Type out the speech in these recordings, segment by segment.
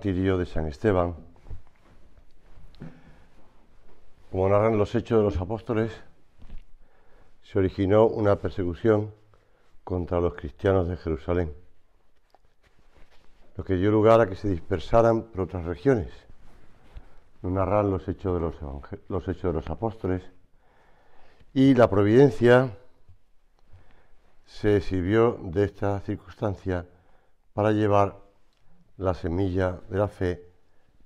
martirio de San Esteban. Como narran los hechos de los apóstoles, se originó una persecución contra los cristianos de Jerusalén, lo que dio lugar a que se dispersaran por otras regiones. no narran los hechos de los, los, hechos de los apóstoles. Y la providencia se sirvió de esta circunstancia para llevar la semilla de la fe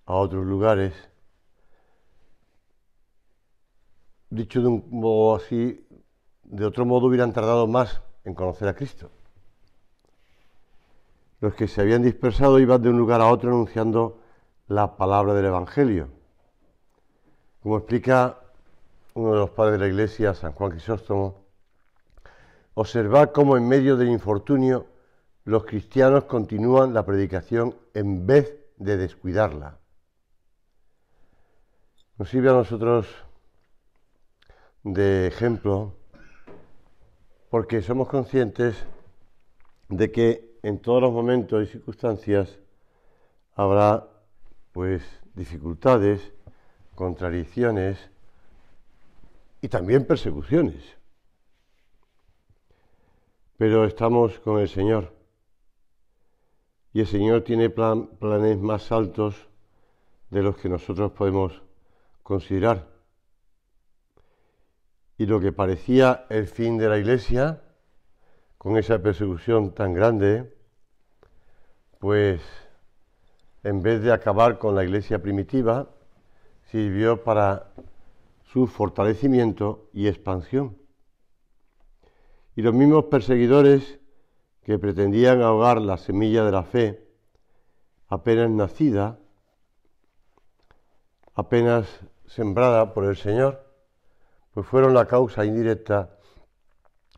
a otros lugares. Dicho de un modo así, de otro modo hubieran tardado más en conocer a Cristo. Los que se habían dispersado iban de un lugar a otro anunciando la palabra del Evangelio. Como explica uno de los padres de la Iglesia, San Juan Crisóstomo, observar cómo en medio del infortunio los cristianos continúan la predicación en vez de descuidarla. Nos sirve a nosotros de ejemplo porque somos conscientes de que en todos los momentos y circunstancias habrá pues dificultades, contradicciones y también persecuciones. Pero estamos con el Señor y el Señor tiene planes más altos de los que nosotros podemos considerar. Y lo que parecía el fin de la iglesia, con esa persecución tan grande, pues en vez de acabar con la iglesia primitiva, sirvió para su fortalecimiento y expansión. Y los mismos perseguidores que pretendían ahogar la semilla de la fe apenas nacida, apenas sembrada por el Señor, pues fueron la causa indirecta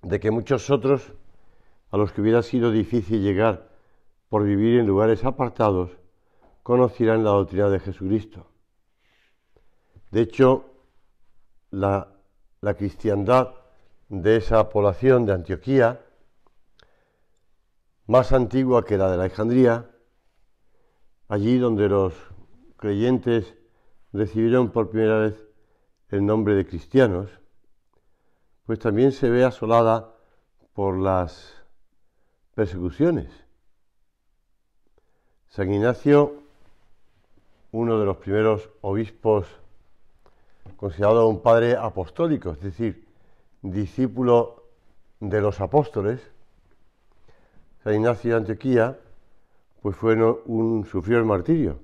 de que muchos otros, a los que hubiera sido difícil llegar por vivir en lugares apartados, conocieran la doctrina de Jesucristo. De hecho, la, la cristiandad de esa población de Antioquía más antigua que la de Alejandría, allí donde los creyentes recibieron por primera vez el nombre de cristianos, pues también se ve asolada por las persecuciones. San Ignacio, uno de los primeros obispos considerado un padre apostólico, es decir, discípulo de los apóstoles, San Ignacio de Antioquía, pues fue un, sufrió el martirio.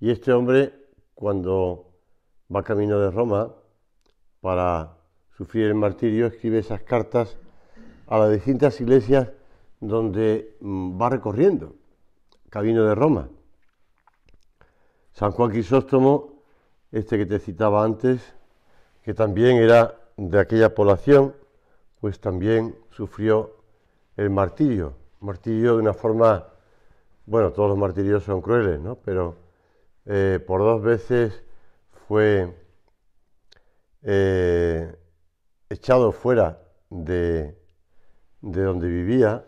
Y este hombre, cuando va camino de Roma para sufrir el martirio, escribe esas cartas a las distintas iglesias donde mm, va recorriendo, camino de Roma. San Juan Crisóstomo, este que te citaba antes, que también era de aquella población, pues también sufrió el martirio. Martirio de una forma, bueno, todos los martirios son crueles, ¿no? Pero eh, por dos veces fue eh, echado fuera de, de donde vivía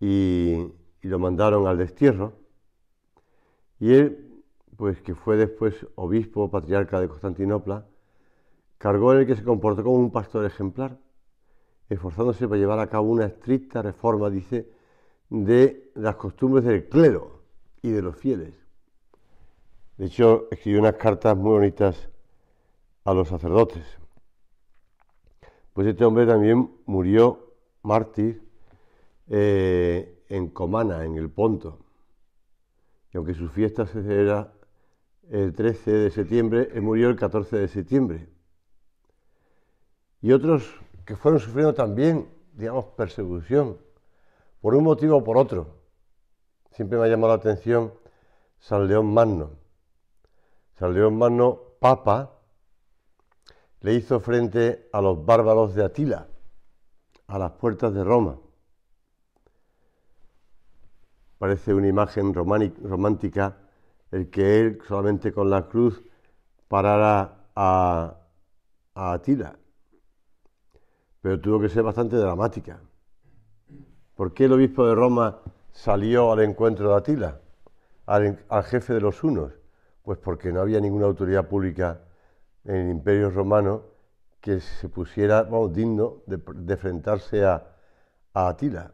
y, lo mandaron al destierro. Y él, pues que fue después obispo, patriarca de Constantinopla, cargó en el que se comportó como un pastor ejemplar esforzándose para llevar a cabo una estricta reforma, dice, de las costumbres del clero y de los fieles. De hecho, escribió unas cartas muy bonitas a los sacerdotes. Pues este hombre también murió mártir eh, en Comana, en el Ponto. Y aunque su fiesta se celebra el 13 de septiembre, él murió el 14 de septiembre. Y otros que fueron sufriendo también, digamos, persecución, por un motivo o por otro. Siempre me ha llamado la atención San León Magno. San León Magno, papa, le hizo frente a los bárbaros de Atila, a las puertas de Roma. Parece una imagen romántica el que él solamente con la cruz parara a, a Atila pero tuvo que ser bastante dramática. ¿Por qué el obispo de Roma salió al encuentro de Atila, al, jefe de los hunos? Pues porque no había ninguna autoridad pública en el imperio romano que se pusiera, digno de, enfrentarse a, Atila.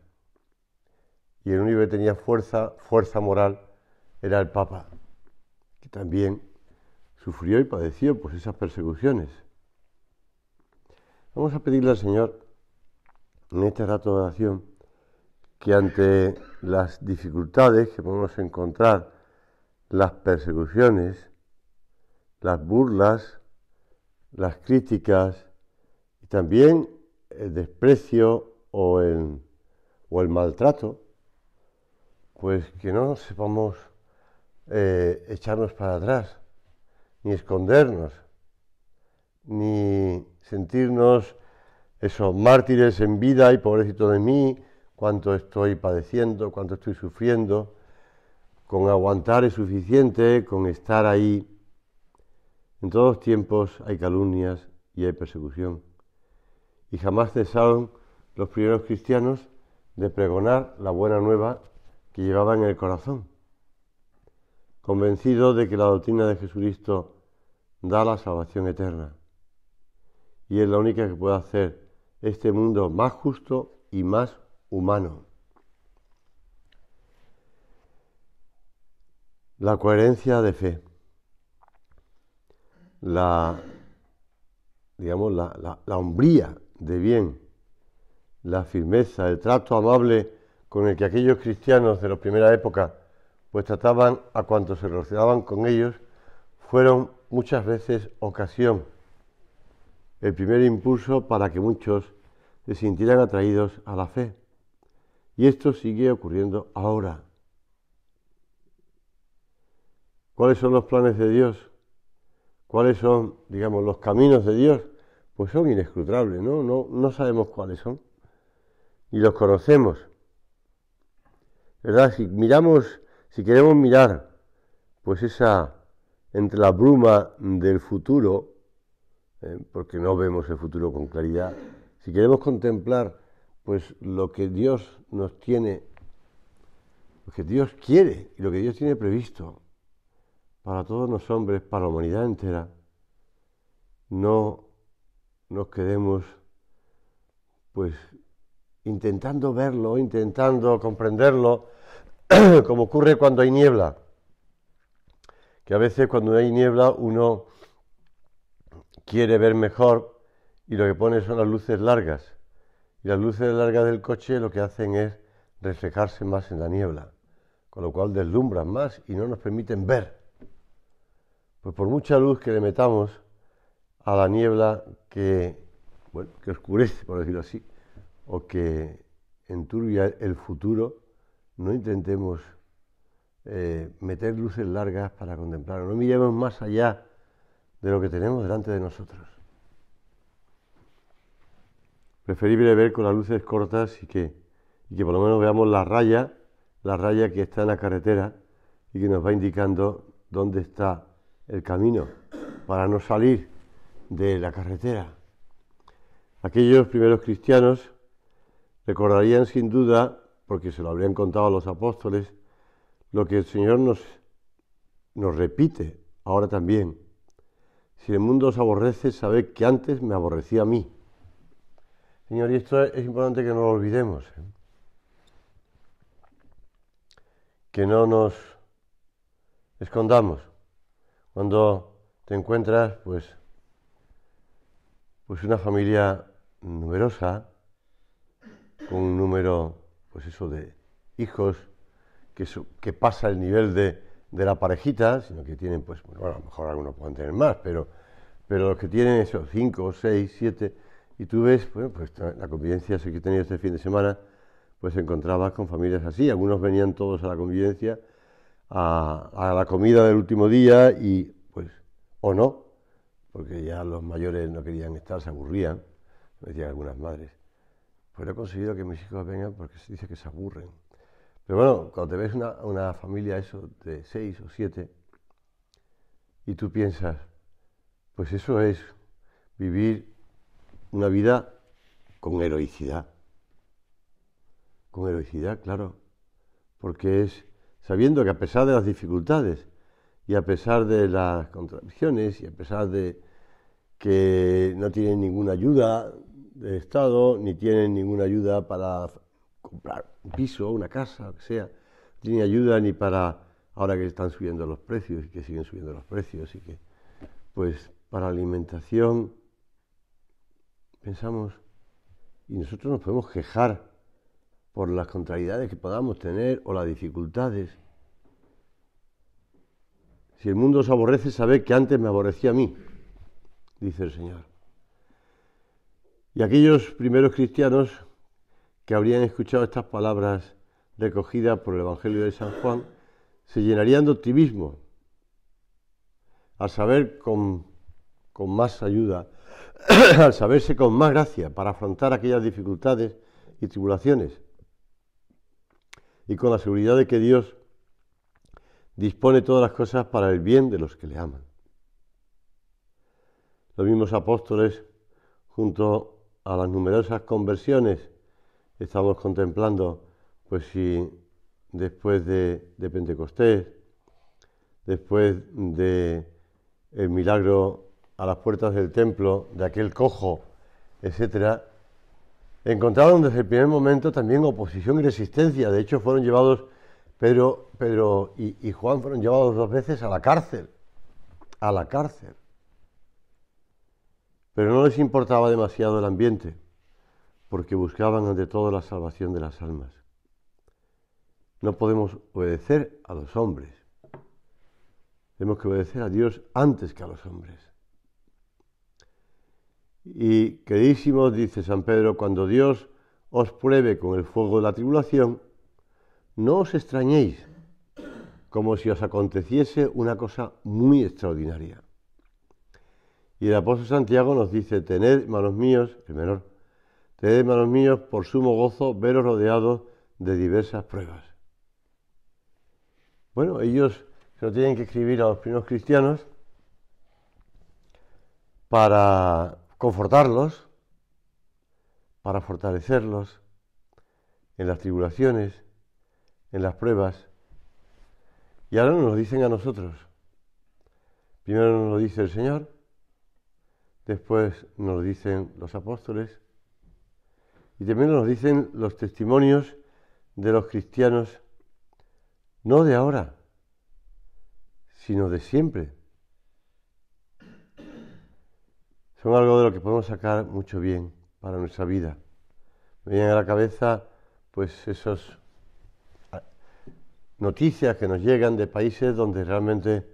Y el único que tenía fuerza, fuerza moral era el Papa, que también sufrió y padeció pues, esas persecuciones. Vamos a pedirle al Señor en este rato de oración que ante las dificultades que podemos encontrar, las persecuciones, las burlas, las críticas y también el desprecio o el, el maltrato, pues que no sepamos eh, echarnos para atrás, ni escondernos, ni sentirnos esos mártires en vida y pobrecito de mí, cuánto estoy padeciendo, cuánto estoy sufriendo, con aguantar es suficiente, con estar ahí. En todos tiempos hay calumnias y hay persecución. Y jamás cesaron los primeros cristianos de pregonar la buena nueva que llevaban en el corazón, convencidos de que la doctrina de Jesucristo da la salvación eterna y es la única que puede hacer este mundo más justo y más humano. La coherencia de fe. La, digamos, la, hombría de bien. La firmeza, el trato amable con el que aquellos cristianos de la primera época pues trataban a cuantos se relacionaban con ellos, fueron muchas veces ocasión el primer impulso para que muchos se sintieran atraídos a la fe. Y esto sigue ocurriendo ahora. ¿Cuáles son los planes de Dios? ¿Cuáles son, digamos, los caminos de Dios? Pues son inescrutables, ¿no? No, sabemos cuáles son. Y los conocemos. ¿Verdad? Si miramos, si queremos mirar, pues esa, entre la bruma del futuro, eh, porque no vemos el futuro con claridad, si queremos contemplar pues lo que Dios nos tiene, lo que Dios quiere y lo que Dios tiene previsto para todos los hombres, para la humanidad entera, no nos quedemos pues intentando verlo, intentando comprenderlo, como ocurre cuando hay niebla, que a veces cuando hay niebla uno quiere ver mejor y lo que pone son las luces largas. Y las luces largas del coche lo que hacen es reflejarse más en la niebla, con lo cual deslumbran más y no nos permiten ver. Pues por mucha luz que le metamos a la niebla que, oscurece, por decirlo así, o que enturbia el futuro, no intentemos eh, meter luces largas para contemplar, no miremos más allá de lo que tenemos delante de nosotros. Preferible ver con las luces cortas y que, que por lo menos veamos la raya, la raya que está en la carretera y que nos va indicando dónde está el camino para no salir de la carretera. Aquellos primeros cristianos recordarían sin duda, porque se lo habrían contado a los apóstoles, lo que el Señor nos, nos repite ahora también si el mundo os aborrece, sabéis que antes me aborrecía a mí. Señor, y esto es importante que no lo olvidemos. ¿eh? Que no nos escondamos. Cuando te encuentras, pues, pues una familia numerosa, con un número, pues eso, de hijos, que pasa el nivel de de la parejita, sino que tienen, pues, bueno, a lo mejor algunos pueden tener más, pero, pero los que tienen esos cinco, seis, siete y tú ves, bueno, pues la convivencia que he tenido este fin de semana, pues encontrabas con familias así, algunos venían todos a la convivencia, a, la comida del último día y, pues, o no, porque ya los mayores no querían estar, se aburrían, me decían algunas madres. Pues he conseguido que mis hijos vengan porque se dice que se aburren. Pero bueno, cuando te ves una, una familia eso de seis o siete y tú piensas, pues eso es vivir una vida con heroicidad. Con heroicidad, claro. Porque es sabiendo que a pesar de las dificultades y a pesar de las contradicciones y a pesar de que no tienen ninguna ayuda del Estado, ni tienen ninguna ayuda para comprar un piso, una casa, lo que sea. No ayuda ni para, ahora que están subiendo los precios y que siguen subiendo los precios y que, pues, para alimentación, pensamos, y nosotros nos podemos quejar por las contrariedades que podamos tener o las dificultades. Si el mundo os aborrece, sabed que antes me aborrecía a mí, dice el Señor. Y aquellos primeros cristianos que habrían escuchado estas palabras recogidas por el Evangelio de San Juan se llenarían de optimismo al saber con, con más ayuda, al saberse con más gracia para afrontar aquellas dificultades y tribulaciones y con la seguridad de que Dios dispone todas las cosas para el bien de los que le aman. Los mismos apóstoles, junto a las numerosas conversiones estamos contemplando, pues si después de, Pentecostés, después de el milagro a las puertas del templo, de aquel cojo, etcétera, encontraron desde el primer momento también oposición y resistencia. De hecho, fueron llevados, Pedro, y, y, Juan fueron llevados dos veces a la cárcel, a la cárcel. Pero no les importaba demasiado el ambiente porque buscaban ante todo la salvación de las almas. No podemos obedecer a los hombres. Tenemos que obedecer a Dios antes que a los hombres. Y queridísimos, dice San Pedro, cuando Dios os pruebe con el fuego de la tribulación, no os extrañéis, como si os aconteciese una cosa muy extraordinaria. Y el apóstol Santiago nos dice, tened, hermanos míos, el menor, a hermanos míos, por sumo gozo veros rodeados de diversas pruebas. Bueno, ellos se lo tienen que escribir a los primeros cristianos para confortarlos, para fortalecerlos en las tribulaciones, en las pruebas. Y ahora nos lo dicen a nosotros. Primero nos lo dice el Señor, después nos lo dicen los apóstoles, y también nos dicen los testimonios de los cristianos, no de ahora, sino de siempre. Son algo de lo que podemos sacar mucho bien para nuestra vida. Me vienen a la cabeza pues esas noticias que nos llegan de países donde realmente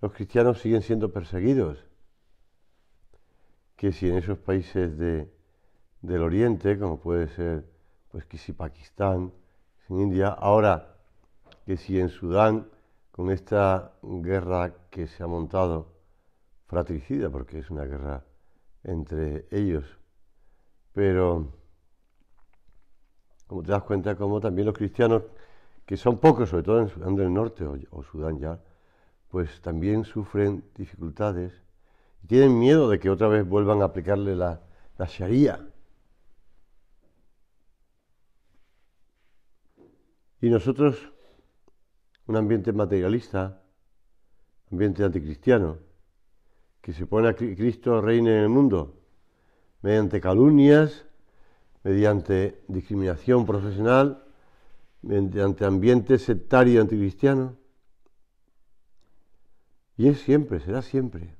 los cristianos siguen siendo perseguidos. Que si en esos países de del Oriente, como puede ser, pues que si Pakistán, en India, ahora que si en Sudán, con esta guerra que se ha montado, fratricida, porque es una guerra entre ellos, pero como te das cuenta, como también los cristianos, que son pocos, sobre todo en Sudán del Norte o, Sudán ya, pues también sufren dificultades y tienen miedo de que otra vez vuelvan a aplicarle la, la Sharia, Y nosotros, un ambiente materialista, ambiente anticristiano, que se pone a Cristo reine en el mundo mediante calumnias, mediante discriminación profesional, mediante ambiente sectario anticristiano. Y es siempre, será siempre.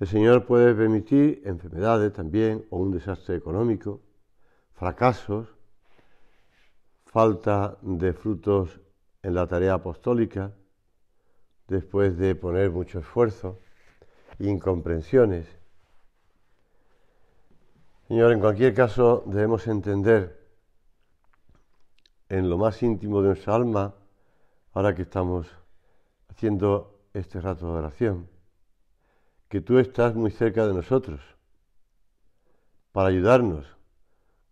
El Señor puede permitir enfermedades también, o un desastre económico, fracasos, falta de frutos en la tarea apostólica, después de poner mucho esfuerzo, incomprensiones. Señor, en cualquier caso debemos entender en lo más íntimo de nuestra alma, ahora que estamos haciendo este rato de oración, que tú estás muy cerca de nosotros para ayudarnos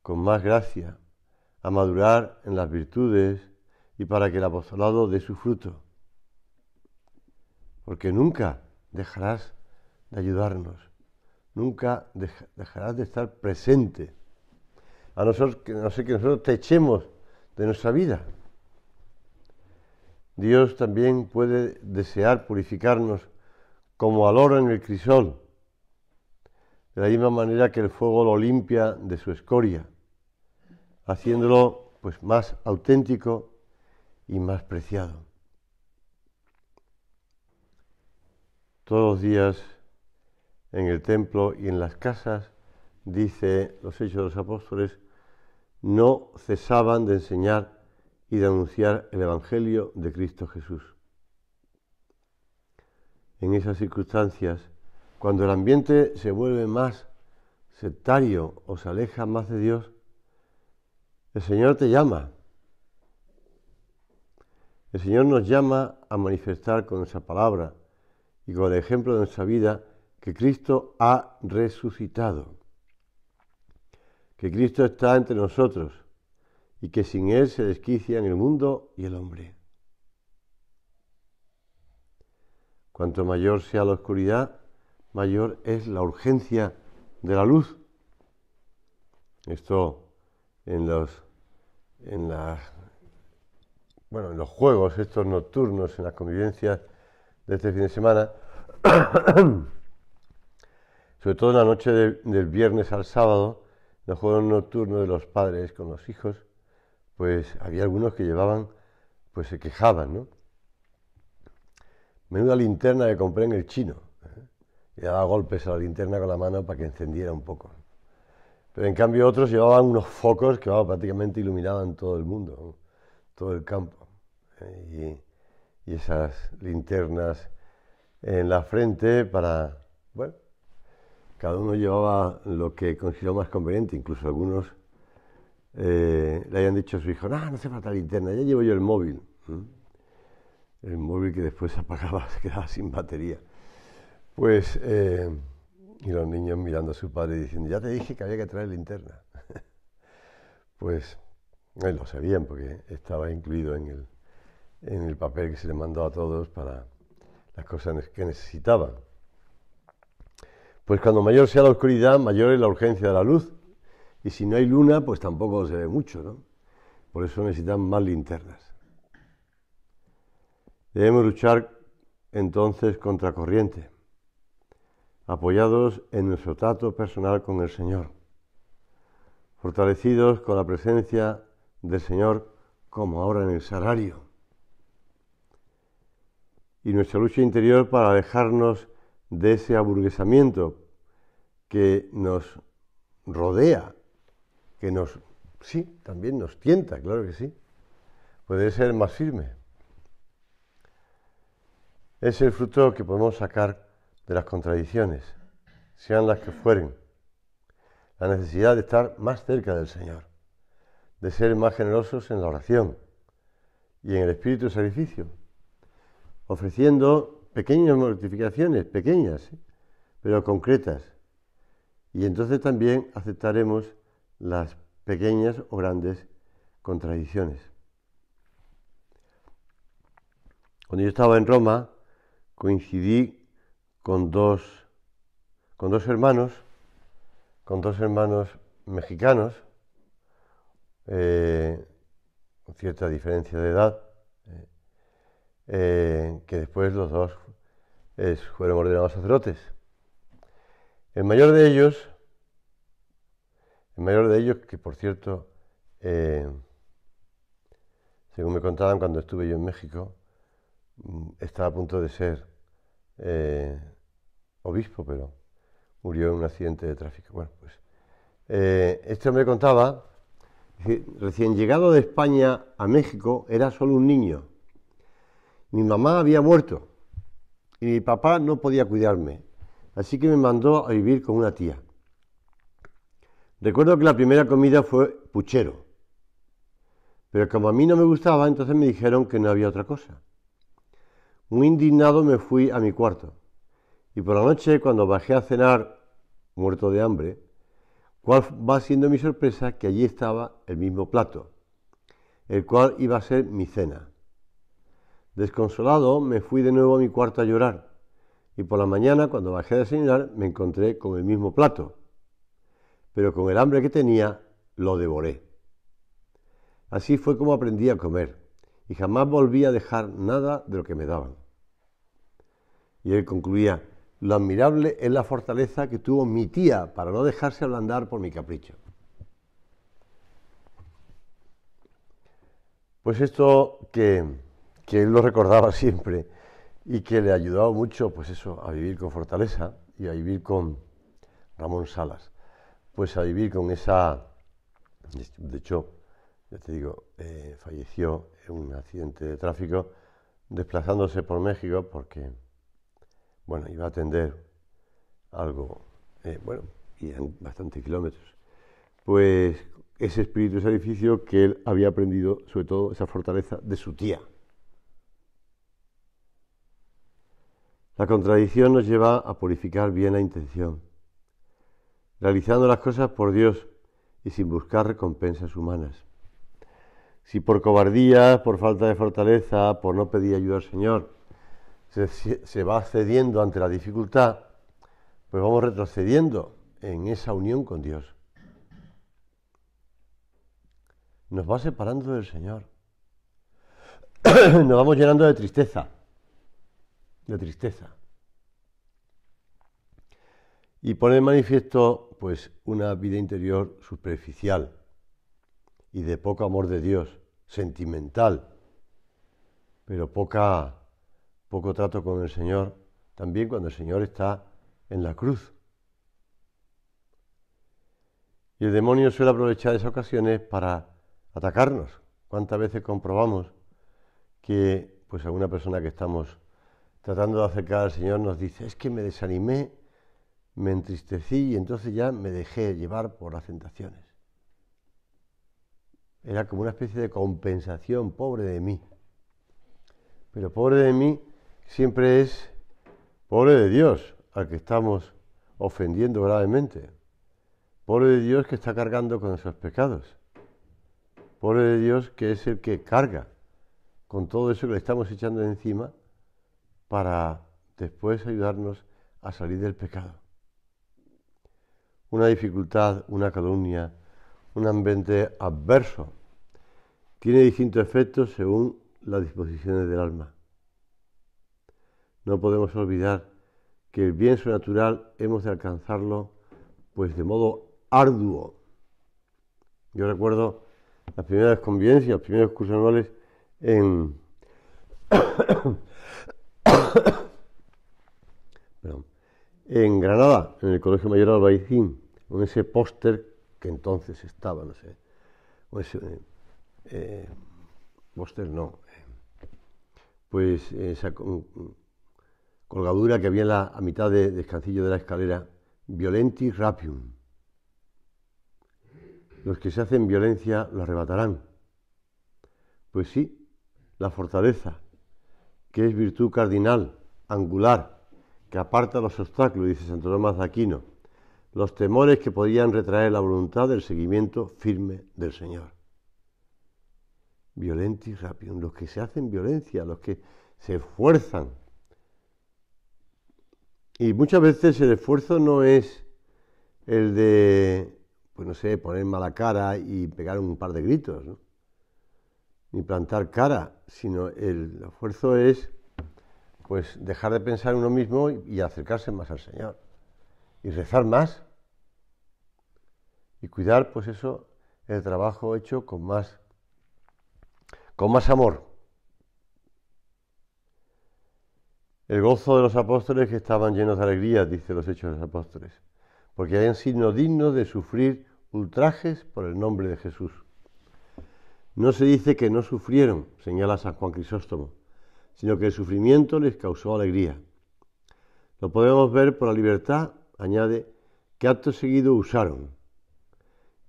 con más gracia, a madurar en las virtudes y para que el apostolado dé su fruto. Porque nunca dejarás de ayudarnos, nunca dejarás de estar presente, a nosotros ser que, que nosotros te echemos de nuestra vida. Dios también puede desear purificarnos como al oro en el crisol, de la misma manera que el fuego lo limpia de su escoria haciéndolo pues más auténtico y más preciado. Todos los días en el templo y en las casas, dice los Hechos de los Apóstoles, no cesaban de enseñar y de anunciar el Evangelio de Cristo Jesús. En esas circunstancias, cuando el ambiente se vuelve más sectario o se aleja más de Dios, el Señor te llama. El Señor nos llama a manifestar con esa palabra y con el ejemplo de nuestra vida que Cristo ha resucitado, que Cristo está entre nosotros y que sin Él se desquician el mundo y el hombre. Cuanto mayor sea la oscuridad, mayor es la urgencia de la luz. Esto en los en la, bueno, en los juegos estos nocturnos, en las convivencias de este fin de semana, sobre todo en la noche del viernes al sábado, en los juegos nocturnos de los padres con los hijos, pues había algunos que llevaban, pues se quejaban, ¿no? Menuda linterna que compré en el chino. ¿eh? Y daba golpes a la linterna con la mano para que encendiera un poco. Pero en cambio otros llevaban unos focos que prácticamente iluminaban todo el mundo, todo el campo. Eh, y, esas linternas en la frente para, bueno, cada uno llevaba lo que consideró más conveniente, incluso algunos eh, le hayan dicho a su hijo, no, no hace falta linterna, ya llevo yo el móvil. El móvil que después se apagaba, se quedaba sin batería. Pues eh, y los niños mirando a su padre diciendo, ya te dije que había que traer linterna. pues él lo sabían porque estaba incluido en el, en el papel que se le mandó a todos para las cosas que necesitaban. Pues cuando mayor sea la oscuridad, mayor es la urgencia de la luz. Y si no hay luna, pues tampoco se ve mucho, ¿no? Por eso necesitan más linternas. Debemos luchar entonces contra corriente apoyados en nuestro trato personal con el Señor, fortalecidos con la presencia del Señor como ahora en el salario, y nuestra lucha interior para alejarnos de ese aburguesamiento que nos rodea, que nos, sí, también nos tienta, claro que sí, puede ser más firme. Es el fruto que podemos sacar de las contradicciones, sean las que fueren, la necesidad de estar más cerca del Señor, de ser más generosos en la oración y en el espíritu de sacrificio, ofreciendo pequeñas mortificaciones, pequeñas, ¿eh? pero concretas. Y entonces también aceptaremos las pequeñas o grandes contradicciones. Cuando yo estaba en Roma, coincidí con dos, con dos hermanos, con dos hermanos mexicanos, eh, con cierta diferencia de edad, eh, eh, que después los dos fueron ordenados sacerdotes. El mayor de ellos, el mayor de ellos, que por cierto, según me contaban cuando estuve yo en México, mm, estaba a punto de ser obispo, pero murió en un accidente de tráfico. Bueno, pues eh, esto me contaba, recién llegado de España a México era solo un niño. Mi mamá había muerto y mi papá no podía cuidarme, así que me mandó a vivir con una tía. Recuerdo que la primera comida fue puchero, pero como a mí no me gustaba, entonces me dijeron que no había otra cosa. Muy indignado me fui a mi cuarto y por la noche, cuando bajé a cenar, muerto de hambre, cuál va siendo mi sorpresa que allí estaba el mismo plato, el cual iba a ser mi cena. Desconsolado, me fui de nuevo a mi cuarto a llorar, y por la mañana, cuando bajé a cenar, me encontré con el mismo plato, pero con el hambre que tenía, lo devoré. Así fue como aprendí a comer, y jamás volví a dejar nada de lo que me daban. Y él concluía, lo admirable es la fortaleza que tuvo mi tía para no dejarse ablandar por mi capricho. Pues esto que, él lo recordaba siempre y que le ha ayudado mucho, pues eso, a vivir con fortaleza y a vivir con Ramón Salas, pues a vivir con esa, de hecho, ya te digo, eh, falleció en un accidente de tráfico desplazándose por México porque bueno, iba a atender algo, eh, bueno, y en bastantes kilómetros, pues ese espíritu sacrificio que él había aprendido, sobre todo esa fortaleza de su tía. La contradicción nos lleva a purificar bien la intención, realizando las cosas por Dios y sin buscar recompensas humanas. Si por cobardía, por falta de fortaleza, por no pedir ayuda al Señor, se, va cediendo ante la dificultad, pues vamos retrocediendo en esa unión con Dios. Nos va separando del Señor. Nos vamos llenando de tristeza. De tristeza. Y pone en manifiesto, pues, una vida interior superficial y de poco amor de Dios, sentimental, pero poca poco trato con el Señor también cuando el Señor está en la cruz. Y el demonio suele aprovechar esas ocasiones para atacarnos. ¿Cuántas veces comprobamos que pues alguna persona que estamos tratando de acercar al Señor nos dice, es que me desanimé, me entristecí y entonces ya me dejé llevar por las tentaciones? Era como una especie de compensación, pobre de mí. Pero pobre de mí siempre es pobre de Dios al que estamos ofendiendo gravemente. Pobre de Dios que está cargando con esos pecados. Pobre de Dios que es el que carga con todo eso que le estamos echando encima para después ayudarnos a salir del pecado. Una dificultad, una calumnia, un ambiente adverso, tiene distintos efectos según las disposiciones del alma. No podemos olvidar que el bien sobrenatural hemos de alcanzarlo pues de modo arduo. Yo recuerdo las primeras convivencias, los primeros cursos anuales en... en Granada, en el Colegio Mayor Albaicín, con ese póster que entonces estaba, no sé, eh, póster no, eh, pues esa, eh, colgadura que había en la, a mitad de descansillo de la escalera, violenti rapium. Los que se hacen violencia lo arrebatarán. Pues sí, la fortaleza, que es virtud cardinal, angular, que aparta los obstáculos, dice Santo Tomás de Aquino, los temores que podrían retraer la voluntad del seguimiento firme del Señor. Violenti rapium, los que se hacen violencia, los que se esfuerzan y muchas veces el esfuerzo no es el de, pues no sé, poner mala cara y pegar un par de gritos, ni plantar cara, sino el esfuerzo es pues dejar de pensar en uno mismo y acercarse más al Señor y rezar más y cuidar pues eso el trabajo hecho con más con más amor El gozo de los apóstoles que estaban llenos de alegría, dice los Hechos de los Apóstoles, porque hayan sido dignos de sufrir ultrajes por el nombre de Jesús. No se dice que no sufrieron, señala San Juan Crisóstomo, sino que el sufrimiento les causó alegría. Lo podemos ver por la libertad, añade, que acto seguido usaron.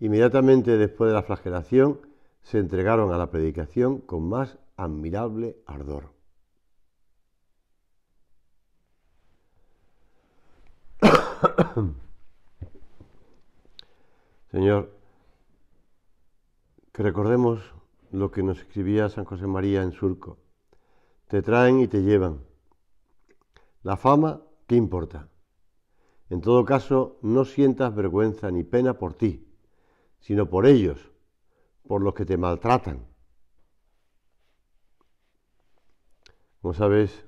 Inmediatamente después de la flagelación, se entregaron a la predicación con más admirable ardor. Señor, que recordemos lo que nos escribía San José María en Surco. Te traen y te llevan. La fama, ¿qué importa? En todo caso, no sientas vergüenza ni pena por ti, sino por ellos, por los que te maltratan. Como sabes,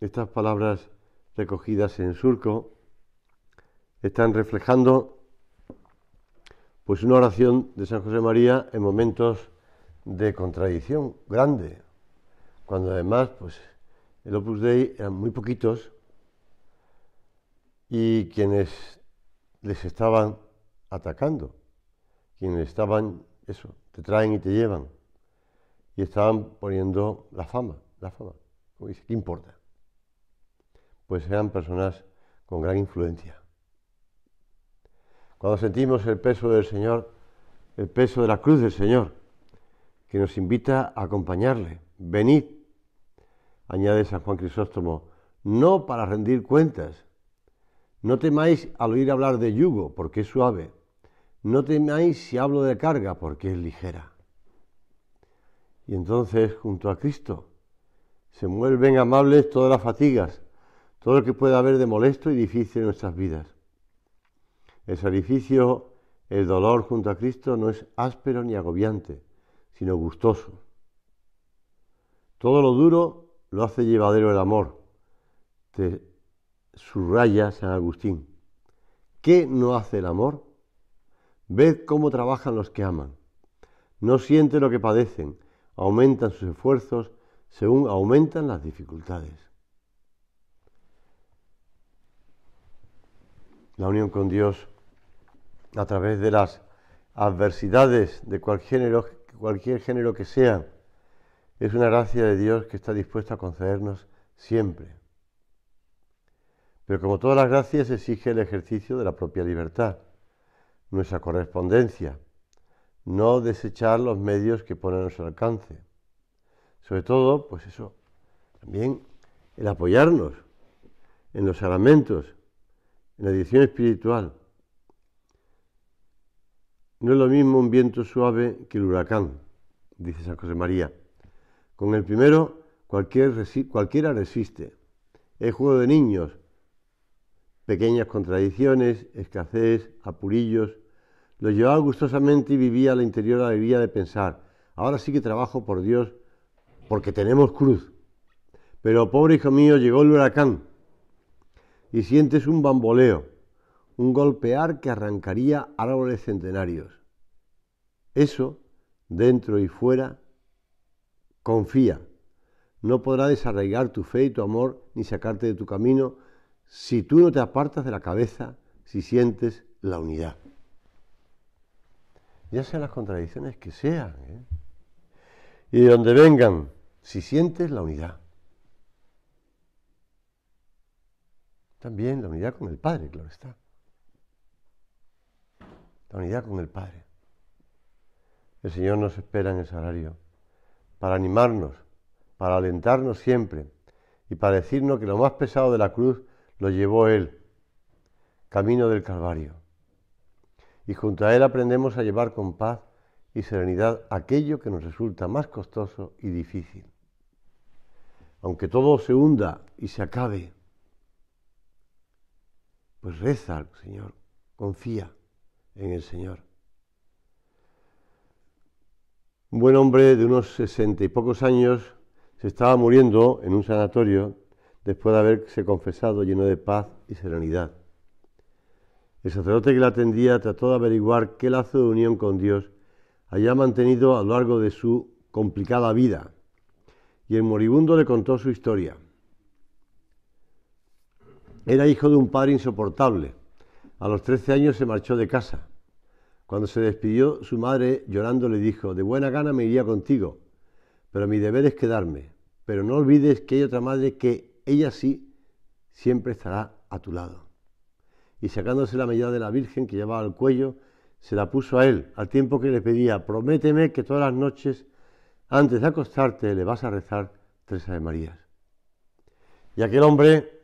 estas palabras recogidas en Surco están reflejando pues una oración de San José María en momentos de contradicción grande, cuando además pues el Opus Dei eran muy poquitos y quienes les estaban atacando, quienes estaban eso, te traen y te llevan y estaban poniendo la fama, la fama, como dice, ¿qué importa? Pues eran personas con gran influencia cuando sentimos el peso del Señor, el peso de la cruz del Señor, que nos invita a acompañarle. Venid, añade San Juan Crisóstomo, no para rendir cuentas. No temáis al oír hablar de yugo, porque es suave. No temáis si hablo de carga, porque es ligera. Y entonces, junto a Cristo, se mueven amables todas las fatigas, todo lo que pueda haber de molesto y difícil en nuestras vidas. El sacrificio, el dolor junto a Cristo no es áspero ni agobiante, sino gustoso. Todo lo duro lo hace llevadero el amor, te subraya San Agustín. ¿Qué no hace el amor? Ved cómo trabajan los que aman. No sienten lo que padecen, aumentan sus esfuerzos según aumentan las dificultades. La unión con Dios a través de las adversidades de cualquier género, cualquier género que sea, es una gracia de Dios que está dispuesta a concedernos siempre. Pero como todas las gracias exige el ejercicio de la propia libertad, nuestra correspondencia, no desechar los medios que ponen a nuestro alcance. Sobre todo, pues eso, también el apoyarnos en los sacramentos, en la dirección espiritual, no es lo mismo un viento suave que el huracán, dice San José María. Con el primero, cualquier cualquiera resiste. Es juego de niños. Pequeñas contradicciones, escasez, apurillos. Lo llevaba gustosamente y vivía al interior alegría de pensar. Ahora sí que trabajo por Dios, porque tenemos cruz. Pero, pobre hijo mío, llegó el huracán y sientes un bamboleo un golpear que arrancaría árboles centenarios. Eso, dentro y fuera, confía. No podrá desarraigar tu fe y tu amor ni sacarte de tu camino si tú no te apartas de la cabeza, si sientes la unidad. Ya sean las contradicciones que sean, ¿eh? y de donde vengan, si sientes la unidad. También la unidad con el Padre, claro está la unidad con el Padre. El Señor nos espera en el salario para animarnos, para alentarnos siempre y para decirnos que lo más pesado de la cruz lo llevó Él, camino del Calvario. Y junto a Él aprendemos a llevar con paz y serenidad aquello que nos resulta más costoso y difícil. Aunque todo se hunda y se acabe, pues reza al Señor, confía en el Señor. Un buen hombre de unos sesenta y pocos años se estaba muriendo en un sanatorio después de haberse confesado lleno de paz y serenidad. El sacerdote que la atendía trató de averiguar qué lazo de unión con Dios había mantenido a lo largo de su complicada vida, y el moribundo le contó su historia. Era hijo de un padre insoportable, a los 13 años se marchó de casa. Cuando se despidió, su madre, llorando, le dijo, de buena gana me iría contigo, pero mi deber es quedarme. Pero no olvides que hay otra madre que ella sí siempre estará a tu lado. Y sacándose la medida de la Virgen que llevaba al cuello, se la puso a él, al tiempo que le pedía, prométeme que todas las noches, antes de acostarte, le vas a rezar tres Ave Marías. Y aquel hombre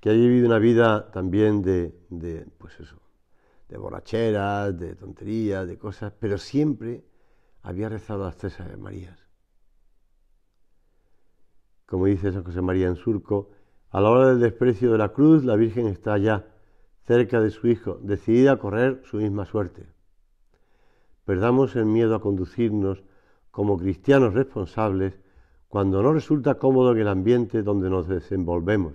que ha vivido una vida también de, pues eso, de borracheras, de tonterías, de cosas, pero siempre había rezado las tres de Marías. Como dice San José María en Surco, a la hora del desprecio de la cruz, la Virgen está allá, cerca de su Hijo, decidida a correr su misma suerte. Perdamos el miedo a conducirnos como cristianos responsables cuando no resulta cómodo en el ambiente donde nos desenvolvemos